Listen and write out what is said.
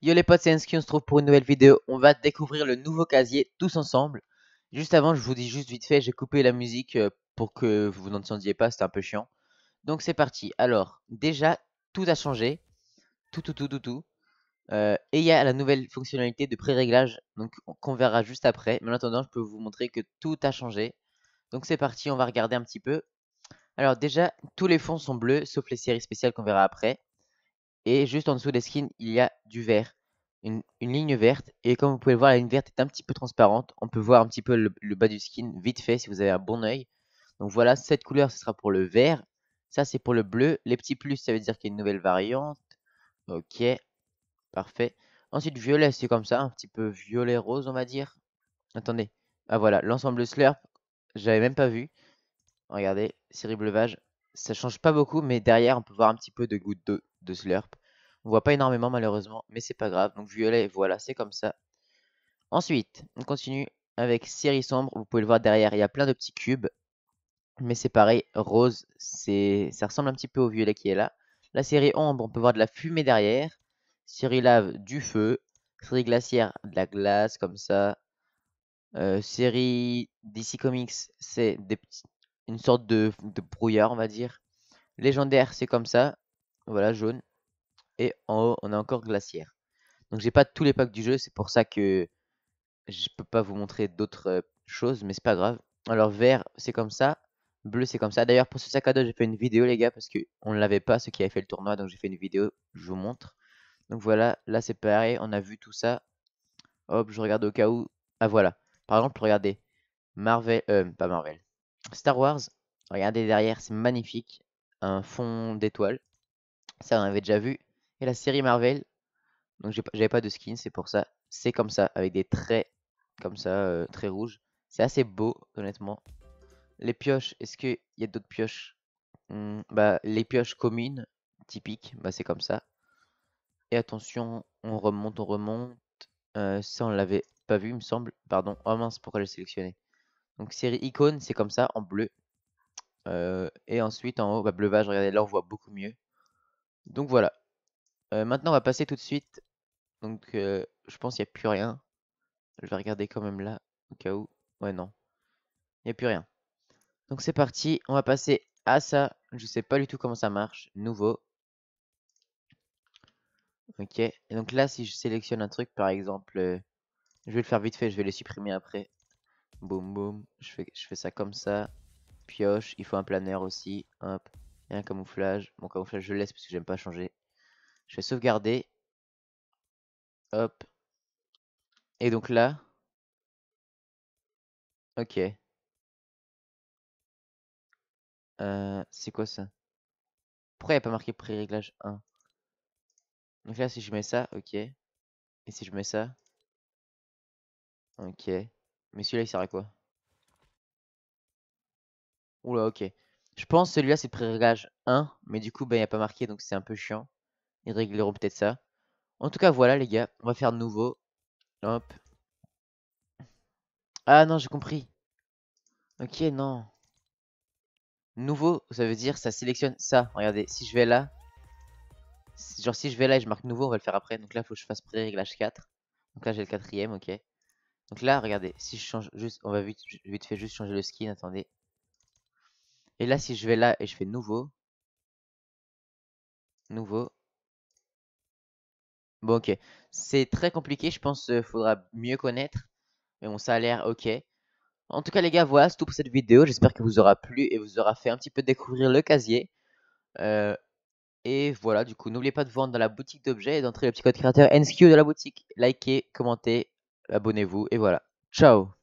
Yo les potes, c'est Ensky, on se trouve pour une nouvelle vidéo. On va découvrir le nouveau casier tous ensemble. Juste avant, je vous dis juste vite fait, j'ai coupé la musique euh, pour que vous n'entendiez pas, c'était un peu chiant. Donc c'est parti. Alors, déjà, tout a changé. Tout, tout, tout, tout, tout. Euh, et il y a la nouvelle fonctionnalité de pré-réglage, donc qu'on verra juste après. Mais en attendant, je peux vous montrer que tout a changé. Donc c'est parti, on va regarder un petit peu. Alors déjà, tous les fonds sont bleus, sauf les séries spéciales qu'on verra après. Et juste en dessous des skins, il y a du vert, une, ligne verte. Et comme vous pouvez le voir, la ligne verte est un petit peu transparente. On peut voir un petit peu le, bas du skin vite fait si vous avez un bon oeil. Donc voilà, cette couleur, ce sera pour le vert. Ça, c'est pour le bleu. Les petits plus, ça veut dire qu'il y a une nouvelle variante. Ok, parfait. Ensuite, violet, c'est comme ça, un petit peu violet-rose, on va dire. Attendez. Ah voilà, l'ensemble slurp, j'avais même pas vu. Regardez, c'est Bleuvage. Ça change pas beaucoup, mais derrière, on peut voir un petit peu de goutte d'eau de Slurp. On voit pas énormément malheureusement, mais c'est pas grave. Donc violet, voilà, c'est comme ça. Ensuite, on continue avec série sombre. Vous pouvez le voir derrière, il y a plein de petits cubes. Mais c'est pareil, rose, ça ressemble un petit peu au violet qui est là. La série ombre, on peut voir de la fumée derrière. Série lave, du feu. Série glaciaire, de la glace, comme ça. Euh, série DC Comics, c'est une sorte de... de, brouillard, on va dire. Légendaire, c'est comme ça. Voilà, jaune. Et en haut, on a encore glaciaire. Donc j'ai pas tous les packs du jeu, c'est pour ça que je peux pas vous montrer d'autres euh, choses, mais c'est pas grave. Alors vert, c'est comme ça. Bleu, c'est comme ça. D'ailleurs, pour ce sac à dos, j'ai fait une vidéo, les gars, parce qu'on ne l'avait pas, ceux qui avaient fait le tournoi. Donc j'ai fait une vidéo, je vous montre. Donc voilà, là c'est pareil, on a vu tout ça. Hop, je regarde au cas où. Ah voilà. Par exemple, regardez. Marvel, euh, pas Marvel. Star Wars. Regardez derrière, c'est magnifique. Un fond d'étoiles. Ça, on avait déjà vu. Et la série Marvel. Donc, j'avais pas de skin, c'est pour ça. C'est comme ça, avec des traits comme ça, euh, très rouge rouges. C'est assez beau, honnêtement. Les pioches, est-ce qu'il y a d'autres pioches mmh, bah, Les pioches communes, typiques, bah, c'est comme ça. Et attention, on remonte, on remonte. Euh, ça, on l'avait pas vu, il me semble. Pardon. Oh mince, pourquoi j'ai sélectionné Donc, série icône, c'est comme ça, en bleu. Euh, et ensuite, en haut, bah, je regardez, là, on voit beaucoup mieux. Donc voilà. Euh, maintenant, on va passer tout de suite. Donc, euh, je pense qu'il n'y a plus rien. Je vais regarder quand même là, au cas où. Ouais, non. Il n'y a plus rien. Donc, c'est parti. On va passer à ça. Je sais pas du tout comment ça marche. Nouveau. Ok. Et donc là, si je sélectionne un truc, par exemple... Euh, je vais le faire vite fait. Je vais les supprimer après. Boum, boum. Je fais, je fais ça comme ça. Pioche. Il faut un planeur aussi. Hop un camouflage. Mon camouflage, je laisse parce que j'aime pas changer. Je vais sauvegarder. Hop. Et donc là. Ok. Euh, c'est quoi ça Pourquoi il n'y a pas marqué pré-réglage 1 Donc là, si je mets ça, ok. Et si je mets ça Ok. Mais celui-là, il sert à quoi Oula, ok. Je pense celui-là c'est pré-réglage 1, mais du coup bah, il n'y a pas marqué donc c'est un peu chiant. Ils régleront peut-être ça. En tout cas voilà les gars, on va faire nouveau. Hop. Ah non j'ai compris. Ok non. Nouveau, ça veut dire ça sélectionne ça. Regardez, si je vais là, genre si je vais là et je marque nouveau, on va le faire après. Donc là il faut que je fasse pré-réglage 4. Donc là j'ai le quatrième, ok. Donc là regardez, si je change juste, on va vite, vite fait juste changer le skin, attendez. Et là, si je vais là et je fais nouveau. Nouveau. Bon, ok. C'est très compliqué, je pense qu'il euh, faudra mieux connaître. Mais bon, ça a l'air ok. En tout cas, les gars, voilà, c'est tout pour cette vidéo. J'espère que vous aura plu et vous aura fait un petit peu découvrir le casier. Euh, et voilà, du coup, n'oubliez pas de vendre dans la boutique d'objets et d'entrer le petit code créateur NSQ de la boutique. Likez, commentez, abonnez-vous et voilà. Ciao